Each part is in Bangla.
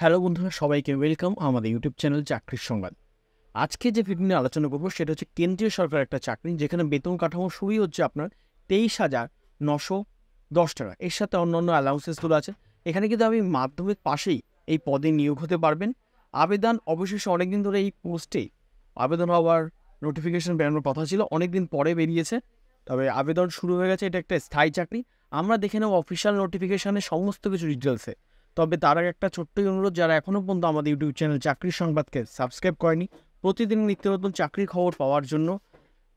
হ্যালো বন্ধুরা সবাইকে ওয়েলকাম আমাদের ইউটিউব চ্যানেল চাকরির সংবাদ আজকে যে ভিডিও নিয়ে আলোচনা করবো সেটা হচ্ছে কেন্দ্রীয় সরকার একটা চাকরি যেখানে বেতন কাঠামো শুরুই হচ্ছে আপনার তেইশ হাজার নশো দশ টাকা এর সাথে অন্যান্য অ্যালাউন্সেসগুলো আছে এখানে কিন্তু আপনি মাধ্যমিক পাশেই এই পদে নিয়োগ হতে পারবেন আবেদন অবশেষে অনেকদিন ধরে এই পোস্টে আবেদন হওয়ার নোটিফিকেশান বেরোনোর কথা ছিল অনেকদিন পরে বেরিয়েছে তবে আবেদন শুরু হয়ে গেছে এটা একটা স্থায়ী চাকরি আমরা দেখে নেব অফিসিয়াল নোটিফিকেশানের সমস্ত কিছু ডিটেলসে তবে তার আগে একটা ছোট্ট অনুরোধ যারা এখনও পর্যন্ত আমাদের ইউটিউব চ্যানেল চাকরির সংবাদকে সাবস্ক্রাইব করেনি প্রতিদিন নিত্য নতুন চাকরির খবর পাওয়ার জন্য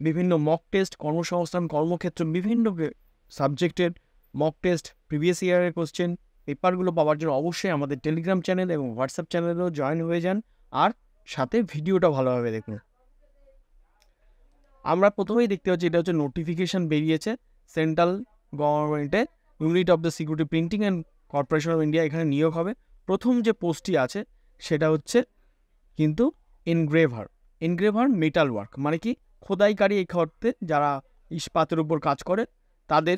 বিভিন্ন মক টেস্ট কর্মসংস্থান কর্মক্ষেত্র বিভিন্ন সাবজেক্টের মক টেস্ট প্রিভিয়াস ইয়ারের কোশ্চেন পেপারগুলো পাওয়ার জন্য অবশ্যই আমাদের টেলিগ্রাম চ্যানেল এবং হোয়াটসঅ্যাপ চ্যানেলেও জয়েন হয়ে যান আর সাথে ভিডিওটা ভালোভাবে দেখুন আমরা প্রথমেই দেখতে পাচ্ছি এটা হচ্ছে নোটিফিকেশান বেরিয়েছে সেন্ট্রাল গভর্নমেন্টে unit of the security printing and corporation of India এখানে নিয়োগ হবে প্রথম যে পোস্টটি আছে সেটা হচ্ছে কিন্তু এনগ্রেভার এনগ্রেভার মেটাল ওয়ার্ক মানে কি খোদাইকারী এই অর্থে যারা ইস্পাতের উপর কাজ করে তাদের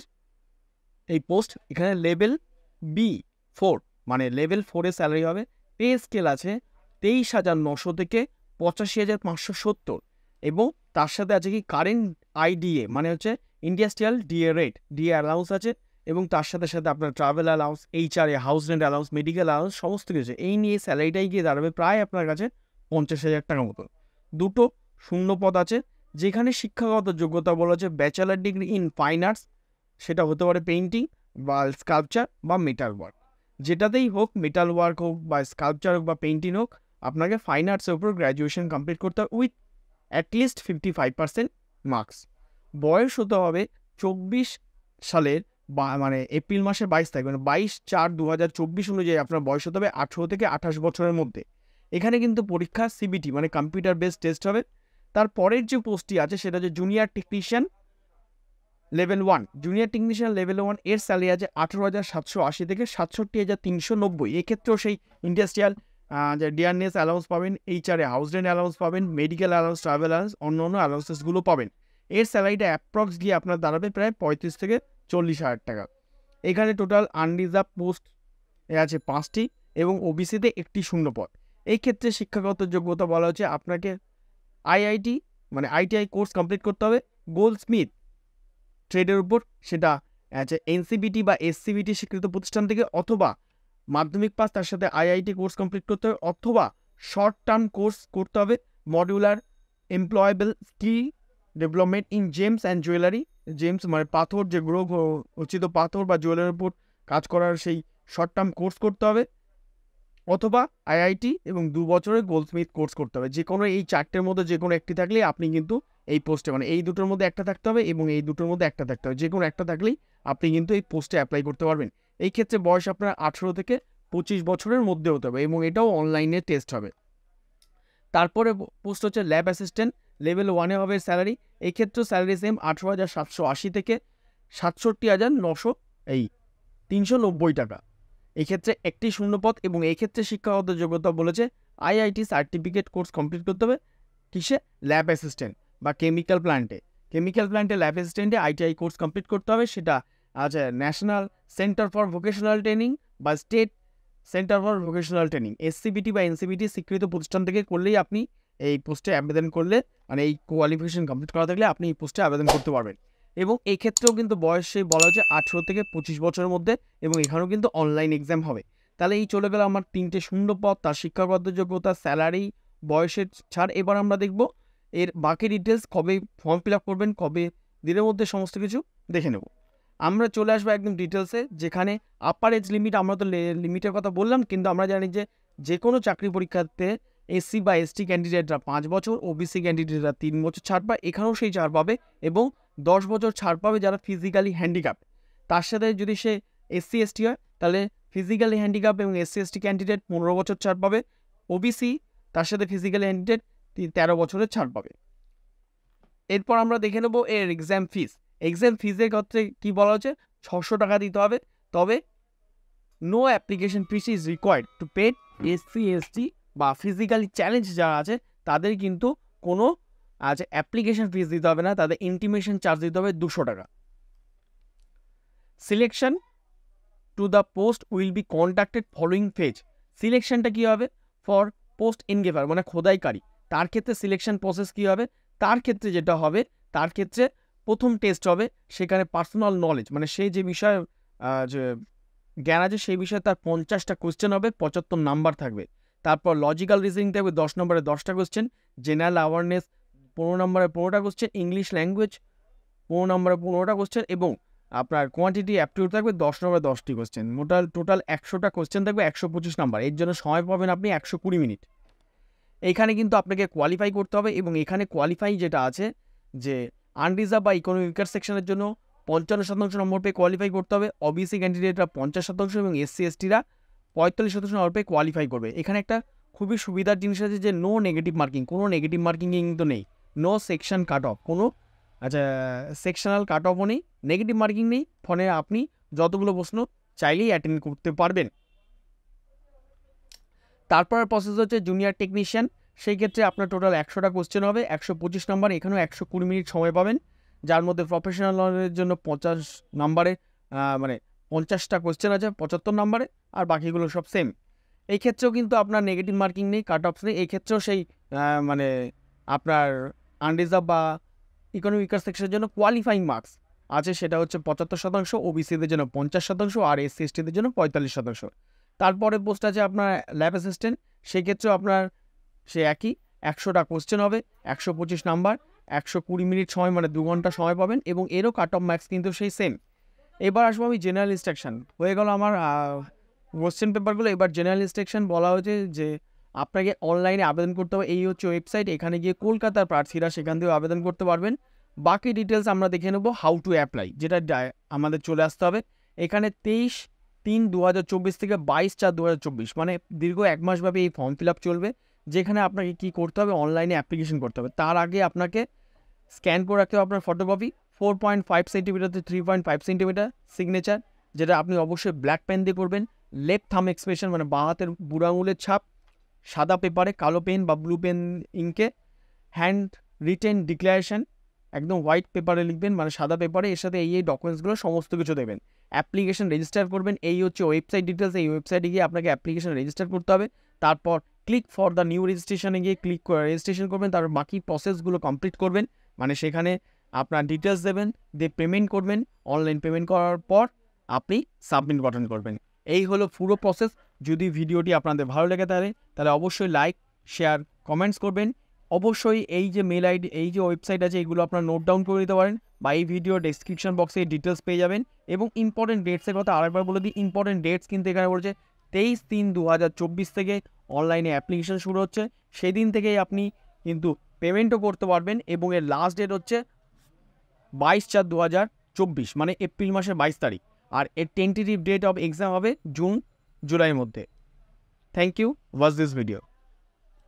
এই পোস্ট এখানে লেভেল বি ফোর মানে লেভেল ফোরে স্যালারি হবে পে স্কেল আছে তেইশ হাজার নশো থেকে পঁচাশি হাজার পাঁচশো সত্তর এবং তার সাথে আছে কি কারেন্ট আইডিএ মানে হচ্ছে industrial DA rate DA allowance আছে এবং তার সাথে সাথে আপনার travel allowance HRA house rent allowance medical allowance সমস্ত কিছু এই নিয়ে স্যালারিটাই গিয়ে দাঁড়াবে প্রায় আপনার কাছে পঞ্চাশ হাজার টাকা মতো দুটো শূন্য পদ আছে যেখানে শিক্ষাগত যোগ্যতা বলা হচ্ছে bachelor degree in fine arts সেটা হতে পারে পেন্টিং বা স্কাল্পচার বা মেটাল ওয়ার্ক যেটাতেই হোক মেটাল ওয়ার্ক হোক বা স্কাল্পচার হোক বা পেন্টিং হোক আপনাকে ফাইন আর্টসের উপর গ্র্যাজুয়েশন কমপ্লিট করতে হবে with at least fifty five percent marks বয়স হতে হবে চব্বিশ সালের মানে এপ্রিল মাসের বাইশ তারিখ মানে বাইশ চার দু হাজার চব্বিশ অনুযায়ী আপনার বয়স হতে হবে আঠেরো থেকে আঠাশ বছরের মধ্যে এখানে কিন্তু পরীক্ষা সিবিটি মানে কম্পিউটার বেস টেস্ট হবে তারপরের যে পোস্টটি আছে সেটা হচ্ছে junior technician level one junior technician level one এর স্যালারি আছে আঠেরো হাজার সাতশো আশি থেকে সাতষট্টি হাজার তিনশো নব্বই এক্ষেত্রেও সেই ইন্ডাস্ট্রিয়াল যে ডিয়ারনেস অ্যালাউন্স পাবেন এইচআরে হাউস রেন্ট অ্যালাউন্স পাবেন মেডিকেল অ্যালাউন্স ট্রাভেল অ্যালাউন্স অন্য অন্য অ্যালাউন্সেসগুলো পাবেন এর স্যালারিটা অ্যাপ্রক্স গিয়ে আপনার দাঁড়াবে প্রায় পঁয়ত্রিশ থেকে চল্লিশ হাজার টাকা এখানে টোটাল আনরিজার্ভ পোস্ট আছে পাঁচটি এবং ওবিসিতে একটি শূন্য পদ এই ক্ষেত্রে শিক্ষাগত যোগ্যতা বলা হচ্ছে আপনাকে আইআইটি মানে আইটিআই কোর্স কমপ্লিট করতে হবে স্মিথ ট্রেডের উপর সেটা আছে এনসিবিটি বা এসসিবিটি স্বীকৃত প্রতিষ্ঠান থেকে অথবা মাধ্যমিক পাস তার সাথে আইআইটি কোর্স কমপ্লিট করতে হবে অথবা শর্ট টার্ম কোর্স করতে হবে modular employable skill development in gems and jewellery gems মানে পাথর যে গ্রো উচিত পাথর বা জুয়েলারির উপর কাজ করার সেই শর্ট টার্ম কোর্স করতে হবে অথবা আইআইটি এবং দু বছরের গোলস্মিথ কোর্স করতে হবে যে কোনো এই চারটের মধ্যে যে কোনো একটি থাকলে আপনি কিন্তু এই পোস্টে মানে এই দুটোর মধ্যে একটা থাকতে হবে এবং এই দুটোর মধ্যে একটা থাকতে হবে যে কোনো একটা থাকলেই আপনি কিন্তু এই পোস্টে অ্যাপ্লাই করতে পারবেন এই ক্ষেত্রে বয়স আপনার আঠেরো থেকে পঁচিশ বছরের মধ্যে হতে হবে এবং এটাও অনলাইনে টেস্ট হবে তারপরে পোস্ট হচ্ছে ল্যাব অ্যাসিস্ট্যান্ট লেভেল ওয়ানে হবে স্যালারি এক্ষেত্রে স্যালারি সেম আঠেরো হাজার সাতশো আশি থেকে সাতষট্টি হাজার নশো এই তিনশো নব্বই টাকা এক্ষেত্রে একটি শূন্যপদ এবং এক্ষেত্রে শিক্ষাগত যোগ্যতা বলেছে আইআইটি সার্টিফিকেট কোর্স কমপ্লিট করতে হবে কিসে ল্যাব অ্যাসিস্ট্যান্ট বা কেমিক্যাল প্ল্যান্টে কেমিক্যাল প্ল্যান্টে ল্যাব অ্যাসিস্ট্যান্টে আইটিআই কোর্স কমপ্লিট করতে হবে সেটা আজ National Centre for Vocational Training বা State Centre for Vocational Training SCVT বা এনসিবিটি স্বীকৃত প্রতিষ্ঠান থেকে করলেই আপনি এই পোস্টে আবেদন করলে মানে এই কোয়ালিফিকেশন কমপ্লিট করা থাকলে আপনি এই পোস্টে আবেদন করতে পারবেন এবং এই ক্ষেত্রেও কিন্তু বয়সে বলা হচ্ছে আঠেরো থেকে পঁচিশ বছরের মধ্যে এবং এখানেও কিন্তু অনলাইন এক্সাম হবে তাহলে এই চলে গেল আমার তিনটে শূন্য পদ তার শিক্ষাগত যোগ্যতা স্যালারি বয়সের ছাড় এবার আমরা দেখব এর বাকি ডিটেলস কবে ফর্ম ফিল আপ করবেন কবে দিনের মধ্যে সমস্ত কিছু দেখে নেব আমরা চলে আসবো একদম ডিটেলসে যেখানে আপার এজ লিমিট আমরা তো লিমিটের কথা বললাম কিন্তু আমরা জানি যে যে কোনো চাকরি পরীক্ষাতে এসসি বা এসটি ক্যান্ডিডেটরা পাঁচ বছর ওবিসি ক্যান্ডিডেটরা তিন বছর ছাড় পায় এখানেও সেই ছাড় পাবে এবং দশ বছর ছাড় পাবে যারা ফিজিক্যালি হ্যান্ডিক্যাপ তার সাথে যদি সে এসসি এসটি হয় তাহলে ফিজিক্যালি হ্যান্ডিক্যাপ এবং এসসি এসটি ক্যান্ডিডেট পনেরো বছর ছাড় পাবে ওবিসি তার সাথে ফিজিক্যালি হ্যান্ডিডেট তেরো বছরের ছাড় পাবে এরপর আমরা দেখে নেব এর এক্সাম ফিস এক্সাম ফিজের ক্ষেত্রে কী বলা হচ্ছে ছশো টাকা দিতে হবে তবে no application fees is required to paid SC ST বা ফিজিক্যালি চ্যালেঞ্জ যারা আছে তাদের কিন্তু কোনো আজ অ্যাপ্লিকেশন ফিস দিতে হবে না তাদের ইন্টিমেশন চার্জ দিতে হবে দুশো টাকা selection to the post will be contacted following phase সিলেকশনটা কী হবে ফর পোস্ট ইনগেভার মানে খোদাইকারী তার ক্ষেত্রে সিলেকশন প্রসেস কী হবে তার ক্ষেত্রে যেটা হবে তার ক্ষেত্রে প্রথম টেস্ট হবে সেখানে পার্সোনাল নলেজ মানে সে যে বিষয়ে যে জ্ঞান আছে সেই বিষয়ে তার পঞ্চাশটা কোয়েশ্চেন হবে পঁচাত্তর নাম্বার থাকবে তারপর লজিক্যাল রিজনিং থাকবে দশ নম্বরে দশটা কোশ্চেন জেনারেল অ্যাওয়ারনেস পনেরো নম্বরে পনেরোটা কোশ্চেন ইংলিশ ল্যাঙ্গুয়েজ পনেরো নম্বরে পনেরোটা কোশ্চেন এবং আপনার কোয়ান্টিটি অ্যাপটিউড থাকবে দশ নম্বরে দশটি কোশ্চেন মোটাল টোটাল একশোটা কোশ্চেন থাকবে একশো পঁচিশ নম্বর এর জন্য সময় পাবেন আপনি একশো কুড়ি মিনিট এইখানে কিন্তু আপনাকে কোয়ালিফাই করতে হবে এবং এখানে কোয়ালিফাই যেটা আছে যে আনরিজার্ভ বা ইকোনমিক উইকার সেকশনের জন্য পঞ্চান্ন শতাংশ নম্বর পেয়ে কোয়ালিফাই করতে হবে অবিসি ক্যান্ডিডেটরা পঞ্চাশ শতাংশ এবং এসসি এসটিরা পঁয়তাল্লিশ শতাংশ অল্পে কোয়ালিফাই করবে এখানে একটা খুবই সুবিধার জিনিস আছে যে নো নেগেটিভ মার্কিং কোনো নেগেটিভ মার্কিং কিন্তু নেই নো সেকশন কাট অফ কোনো আচ্ছা সেকশনাল কাট অফও নেই নেগেটিভ মার্কিং নেই ফোনে আপনি যতগুলো প্রশ্ন চাইলেই অ্যাটেন্ড করতে পারবেন তারপর প্রসেস হচ্ছে জুনিয়র টেকনিশিয়ান সেই ক্ষেত্রে আপনার টোটাল একশোটা কোশ্চেন হবে একশো পঁচিশ নম্বর এখানেও একশো কুড়ি মিনিট সময় পাবেন যার মধ্যে প্রফেশনালের জন্য পঞ্চাশ নম্বরে মানে পঞ্চাশটা কোয়েশ্চেন আছে পঁচাত্তর নম্বরে আর বাকিগুলো সব সেম এই ক্ষেত্রেও কিন্তু আপনার নেগেটিভ মার্কিং নেই কাট অফ নেই এই ক্ষেত্রেও সেই মানে আপনার আনরিজার্ভ বা ইকোনমিক উইকার সেকশনের জন্য কোয়ালিফাইং মার্কস আছে সেটা হচ্ছে পঁচাত্তর শতাংশ ও বিসিদের জন্য পঞ্চাশ শতাংশ আর এসসি এসটিদের জন্য পঁয়তাল্লিশ শতাংশ তারপরে পোস্ট আছে আপনার ল্যাব অ্যাসিস্ট্যান্ট সেক্ষেত্রেও আপনার সে একই একশোটা কোশ্চেন হবে একশো পঁচিশ নাম্বার একশো কুড়ি মিনিট সময় মানে দু ঘন্টা সময় পাবেন এবং এরও কাট অফ ম্যাক্স কিন্তু সেই সেম এবার আসবো আমি জেনারেল ইনস্ট্রাকশন হয়ে গেল আমার কোশ্চেন পেপারগুলো এবার জেনারেল ইনস্ট্রাকশন বলা হয়েছে যে আপনাকে অনলাইনে আবেদন করতে হবে এই হচ্ছে ওয়েবসাইট এখানে গিয়ে কলকাতার প্রার্থীরা সেখান থেকেও আবেদন করতে পারবেন বাকি ডিটেলস আমরা দেখে নেব হাউ টু অ্যাপ্লাই যেটা আমাদের চলে আসতে হবে এখানে তেইশ তিন দু থেকে বাইশ চার দু মানে দীর্ঘ এক মাসব্যাপী এই ফর্ম ফিল চলবে যেখানে আপনাকে কি করতে হবে অনলাইনে অ্যাপ্লিকেশন করতে হবে তার আগে আপনাকে স্ক্যান করে রাখতে হবে আপনার photocopy four point five centimetre থেকে three point five centimetre signature যেটা আপনি অবশ্যই ব্ল্যাক পেন দিয়ে করবেন লেফট থাম এক্সপ্রেশন মানে বাঁ হাতের বুড়ো আঙুলের ছাপ সাদা পেপারে কালো পেন বা ব্লু পেন ইঙ্কে হ্যান্ড রিটেন ডিক্লারেশন একদম হোয়াইট পেপারে লিখবেন মানে সাদা পেপারে এর সাথে এই এই ডকুমেন্টসগুলো সমস্ত কিছু দেবেন অ্যাপ্লিকেশন রেজিস্টার করবেন এই হচ্ছে ওয়েবসাইট ডিটেলস এই ওয়েবসাইটে গিয়ে আপনাকে অ্যাপ্লিকেশন রেজিস্টার করতে হবে তারপর ক্লিক ফর দ্য নিউ রেজিস্ট্রেশনে গিয়ে ক্লিক রেজিস্ট্রেশন করবেন তারপর বাকি প্রসেসগুলো কমপ্লিট করবেন মানে সেখানে আপনার ডিটেলস দেবেন দিয়ে পেমেন্ট করবেন অনলাইন পেমেন্ট করার পর আপনি সাবমিট বাটন করবেন এই হলো পুরো প্রসেস যদি ভিডিওটি আপনাদের ভালো লেগে থাকে তাহলে অবশ্যই লাইক শেয়ার কমেন্টস করবেন অবশ্যই এই যে মেল আইডি এই যে ওয়েবসাইট আছে এগুলো আপনার নোট ডাউন করে নিতে পারেন বা এই ভিডিও ডেসক্রিপশন বক্সে ডিটেলস পেয়ে যাবেন এবং ইম্পর্টেন্ট ডেটসের কথা আরেকবার বলে দিই ইম্পর্টেন্ট ডেটস কিন্তু এখানে বলছে তেইশ তিন দু থেকে অনলাইনে অ্যাপ্লিকেশন শুরু হচ্ছে সেদিন থেকেই আপনি কিন্তু পেমেন্টও করতে পারবেন এবং এর লাস্ট ডেট হচ্ছে বাইশ চার দু হাজার চব্বিশ মানে এপ্রিল মাসের বাইশ তারিখ আর এর টেন্টেটিভ ডেট অফ এক্সাম হবে জুন জুলাইয়ের মধ্যে thank you was this video